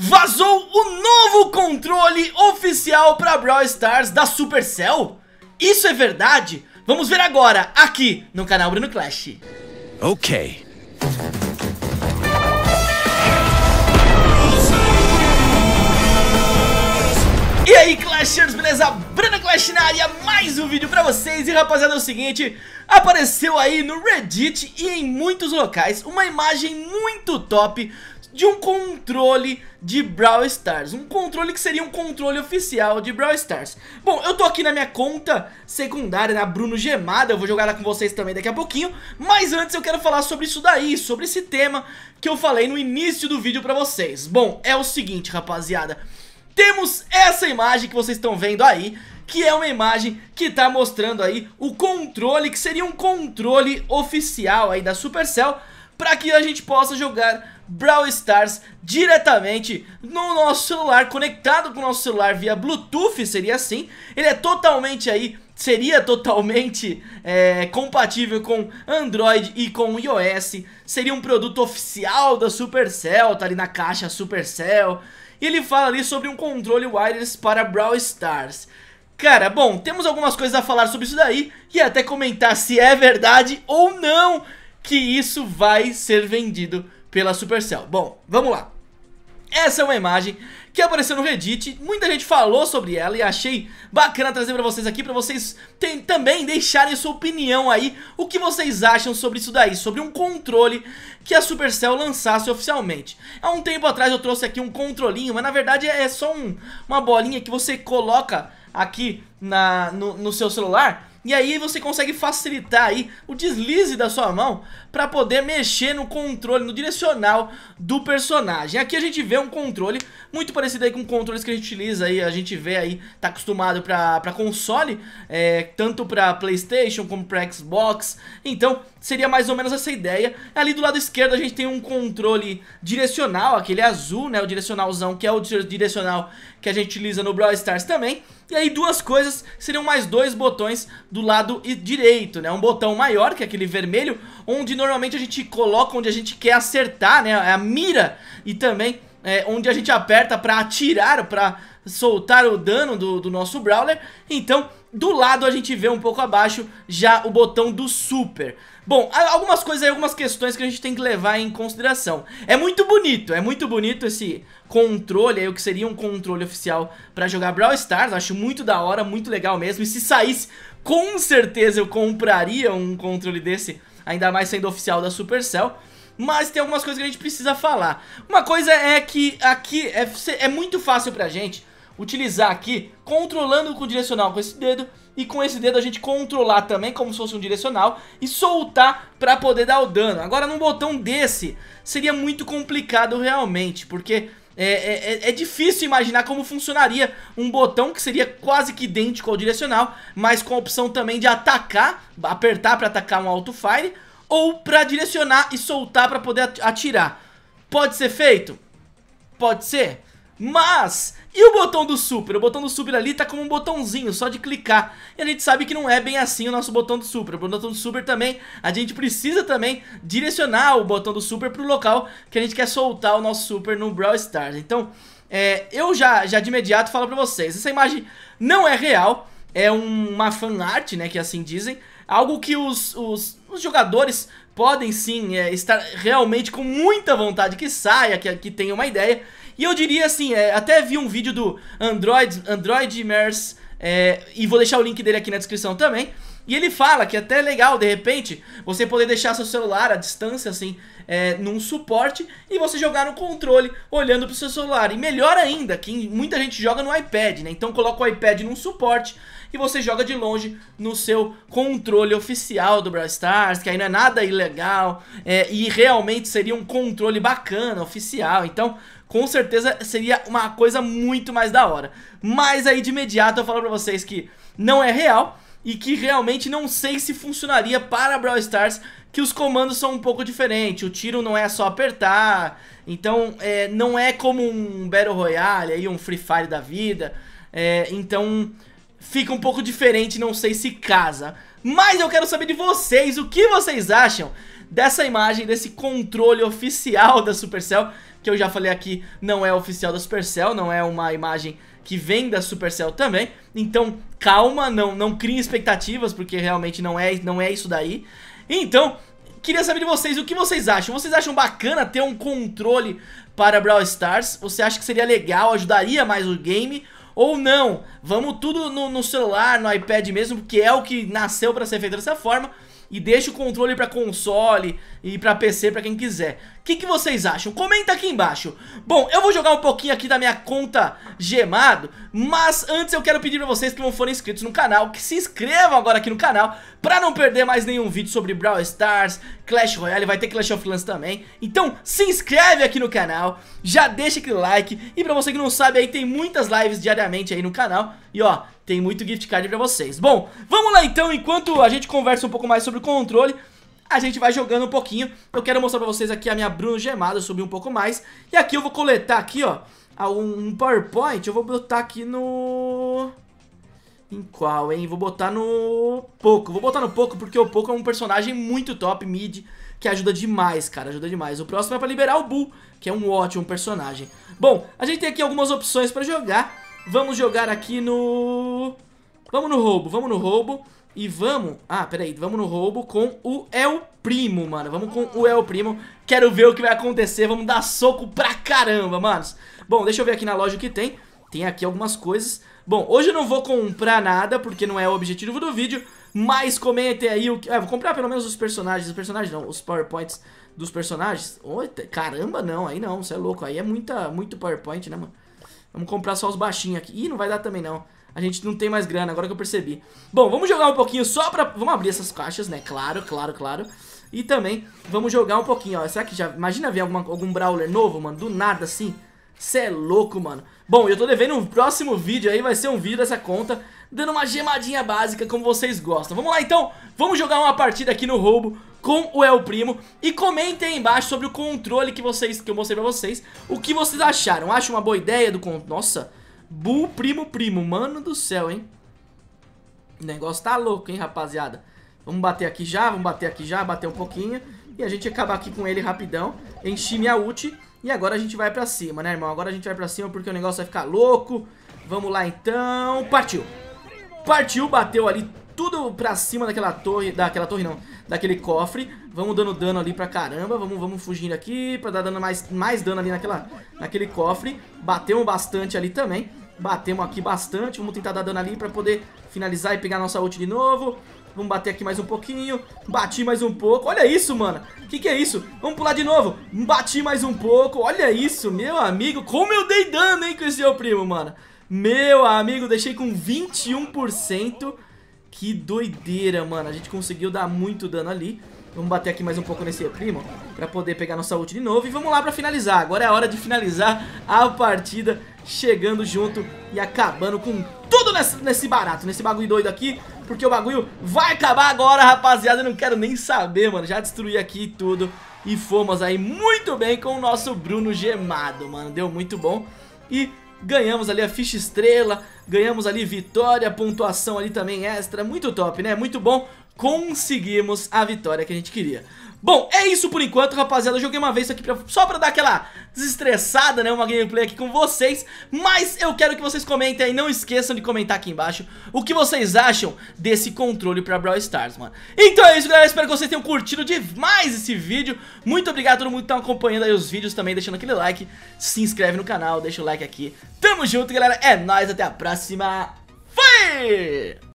Vazou o novo controle oficial para Brawl Stars da Supercell? Isso é verdade? Vamos ver agora, aqui no canal Bruno Clash. Ok. E aí, Clashers, beleza? Bruno Clash na área, mais um vídeo pra vocês E rapaziada, é o seguinte, apareceu aí no Reddit e em muitos locais uma imagem muito top de um controle de Brawl Stars. Um controle que seria um controle oficial de Brawl Stars. Bom, eu tô aqui na minha conta secundária, na Bruno Gemada. Eu vou jogar ela com vocês também daqui a pouquinho. Mas antes eu quero falar sobre isso daí, sobre esse tema que eu falei no início do vídeo pra vocês. Bom, é o seguinte, rapaziada. Temos essa imagem que vocês estão vendo aí que é uma imagem que tá mostrando aí o controle, que seria um controle oficial aí da Supercell, para que a gente possa jogar Brawl Stars diretamente no nosso celular, conectado com o nosso celular via Bluetooth, seria assim. Ele é totalmente aí, seria totalmente é, compatível com Android e com iOS. Seria um produto oficial da Supercell, tá ali na caixa Supercell. E ele fala ali sobre um controle wireless para Brawl Stars. Cara, bom, temos algumas coisas a falar sobre isso daí e até comentar se é verdade ou não que isso vai ser vendido pela Supercell. Bom, vamos lá. Essa é uma imagem que apareceu no Reddit, muita gente falou sobre ela e achei bacana trazer pra vocês aqui, pra vocês tem, também deixarem sua opinião aí, o que vocês acham sobre isso daí, sobre um controle que a Supercell lançasse oficialmente. Há um tempo atrás eu trouxe aqui um controlinho, mas na verdade é só um, uma bolinha que você coloca aqui na, no, no seu celular e aí você consegue facilitar aí o deslize da sua mão para poder mexer no controle, no direcional do personagem. Aqui a gente vê um controle muito parecido aí com controles que a gente utiliza aí, a gente vê aí, tá acostumado para console, é, tanto para Playstation como para Xbox. Então seria mais ou menos essa ideia. Ali do lado esquerdo a gente tem um controle direcional, aquele azul, né, o direcionalzão, que é o direcional que a gente utiliza no Brawl Stars também. E aí duas coisas, seriam mais dois botões do do lado direito, né? Um botão maior, que é aquele vermelho, onde normalmente a gente coloca onde a gente quer acertar, né? É a mira e também é, onde a gente aperta pra atirar, pra soltar o dano do, do nosso Brawler. Então, do lado a gente vê um pouco abaixo já o botão do Super. Bom, algumas coisas aí, algumas questões que a gente tem que levar em consideração. É muito bonito, é muito bonito esse controle aí, o que seria um controle oficial pra jogar Brawl Stars. Acho muito da hora, muito legal mesmo. E se saísse, com certeza eu compraria um controle desse, ainda mais sendo oficial da Supercell. Mas tem algumas coisas que a gente precisa falar. Uma coisa é que aqui é, é muito fácil pra gente utilizar aqui, controlando com o direcional com esse dedo e com esse dedo a gente controlar também como se fosse um direcional e soltar para poder dar o dano. Agora num botão desse seria muito complicado realmente, porque é, é, é, é, difícil imaginar como funcionaria um botão que seria quase que idêntico ao direcional, mas com a opção também de atacar, apertar para atacar um auto fire ou para direcionar e soltar para poder atirar. Pode ser feito? Pode ser? Mas, e o botão do super? O botão do super ali tá como um botãozinho, só de clicar. E a gente sabe que não é bem assim o nosso botão do super. O botão do super também, a gente precisa também direcionar o botão do super pro local que a gente quer soltar o nosso super no Brawl Stars. Então, é, eu já, já de imediato falo pra vocês, essa imagem não é real, é um, uma fanart, né, que assim dizem. Algo que os, os, os jogadores podem sim é, estar realmente com muita vontade que saia, que, que tenha uma ideia. E eu diria assim, é, até vi um vídeo do Android, Android Mers, é, e vou deixar o link dele aqui na descrição também, e ele fala que até é legal, de repente, você poder deixar seu celular à distância, assim, é, num suporte e você jogar no controle olhando pro seu celular. E melhor ainda, que muita gente joga no iPad, né? Então coloca o iPad num suporte e você joga de longe no seu controle oficial do Brawl Stars, que aí não é nada ilegal é, e realmente seria um controle bacana, oficial. Então, com certeza seria uma coisa muito mais da hora. Mas aí de imediato eu falo pra vocês que não é real e que realmente não sei se funcionaria para Brawl Stars, que os comandos são um pouco diferentes, o tiro não é só apertar, então é, não é como um Battle Royale, aí um Free Fire da vida, é, então fica um pouco diferente, não sei se casa. Mas eu quero saber de vocês, o que vocês acham dessa imagem, desse controle oficial da Supercell, que eu já falei aqui, não é oficial da Supercell, não é uma imagem que vem da Supercell também. Então, calma, não, não criem expectativas, porque realmente não é, não é isso daí. Então, queria saber de vocês o que vocês acham. Vocês acham bacana ter um controle para Brawl Stars? Você acha que seria legal, ajudaria mais o game? Ou não, vamos tudo no, no celular, no iPad mesmo, porque é o que nasceu para ser feito dessa forma e deixa o controle para console e para PC para quem quiser. O que, que, vocês acham? Comenta aqui embaixo. Bom, eu vou jogar um pouquinho aqui da minha conta gemado, mas antes eu quero pedir para vocês que não forem inscritos no canal, que se inscrevam agora aqui no canal para não perder mais nenhum vídeo sobre Brawl Stars, Clash Royale, vai ter Clash of Clans também. Então, se inscreve aqui no canal, já deixa aquele like e para você que não sabe aí tem muitas lives diariamente aí no canal. E ó, tem muito gift card pra vocês Bom, vamos lá então, enquanto a gente conversa um pouco mais sobre o controle a gente vai jogando um pouquinho. Eu quero mostrar pra vocês aqui a minha Bruno gemada, subir um pouco mais. E aqui eu vou coletar aqui, ó, um PowerPoint. Eu vou botar aqui no... Em qual, hein? Vou botar no Poco. Vou botar no Poco porque o Poco é um personagem muito top, mid, que ajuda demais, cara. Ajuda demais. O próximo é pra liberar o Bull, que é um ótimo personagem. Bom, a gente tem aqui algumas opções pra jogar. Vamos jogar aqui no... Vamos no roubo, vamos no roubo. E vamos... Ah, peraí, vamos no roubo com o El Primo, mano. Vamos com o El Primo. Quero ver o que vai acontecer. Vamos dar soco pra caramba, manos. Bom, deixa eu ver aqui na loja o que tem. Tem aqui algumas coisas. Bom, hoje eu não vou comprar nada, porque não é o objetivo do vídeo. Mas comentem aí o que... Ah, vou comprar pelo menos os personagens. Os personagens não, os powerpoints dos personagens. Oita, caramba, não. Aí não, você é louco. Aí é muita, muito powerpoint, né, mano? Vamos comprar só os baixinhos aqui. Ih, não vai dar também não. A gente não tem mais grana, agora que eu percebi. Bom, vamos jogar um pouquinho só pra... Vamos abrir essas caixas, né? Claro, claro, claro. E também vamos jogar um pouquinho, ó. Será que já... Imagina ver alguma... algum Brawler novo, mano. Do nada, assim. Cê é louco, mano. Bom, eu tô devendo um próximo vídeo aí. Vai ser um vídeo dessa conta dando uma gemadinha básica como vocês gostam. Vamos lá então, vamos jogar uma partida aqui no roubo com o El Primo E comentem aí embaixo sobre o controle que vocês que eu mostrei pra vocês O que vocês acharam, acha uma boa ideia do controle? Nossa, Bu Primo Primo, mano do céu, hein O negócio tá louco, hein rapaziada Vamos bater aqui já, vamos bater aqui já, bater um pouquinho E a gente acabar aqui com ele rapidão Enchi minha ult E agora a gente vai pra cima, né irmão? Agora a gente vai pra cima porque o negócio vai ficar louco Vamos lá então, partiu! Partiu, bateu ali tudo pra cima daquela torre, daquela torre não, daquele cofre. Vamos dando dano ali pra caramba, vamos, vamos fugindo aqui pra dar dano mais, mais dano ali naquela, naquele cofre. Batemos bastante ali também, batemos aqui bastante, vamos tentar dar dano ali pra poder finalizar e pegar nossa ult de novo. Vamos bater aqui mais um pouquinho, bati mais um pouco, olha isso, mano, que que é isso? Vamos pular de novo, bati mais um pouco, olha isso, meu amigo, como eu dei dano, hein, com esse meu primo, mano. Meu amigo, deixei com 21%. Que doideira, mano. A gente conseguiu dar muito dano ali. Vamos bater aqui mais um pouco nesse primo Pra poder pegar nossa ult de novo E vamos lá pra finalizar Agora é a hora de finalizar a partida Chegando junto e acabando com tudo nesse, nesse barato Nesse bagulho doido aqui Porque o bagulho vai acabar agora, rapaziada Eu não quero nem saber, mano Já destruí aqui tudo E fomos aí muito bem com o nosso Bruno gemado, mano Deu muito bom E ganhamos ali a ficha estrela, ganhamos ali vitória, pontuação ali também extra, muito top, né? Muito bom, conseguimos a vitória que a gente queria. Bom, é isso por enquanto, rapaziada, eu joguei uma vez isso aqui pra, só pra dar aquela desestressada, né, uma gameplay aqui com vocês Mas eu quero que vocês comentem aí, não esqueçam de comentar aqui embaixo o que vocês acham desse controle pra Brawl Stars, mano Então é isso, galera, espero que vocês tenham curtido demais esse vídeo Muito obrigado a todo mundo que tá acompanhando aí os vídeos também, deixando aquele like Se inscreve no canal, deixa o like aqui Tamo junto, galera, é nóis, até a próxima, fui!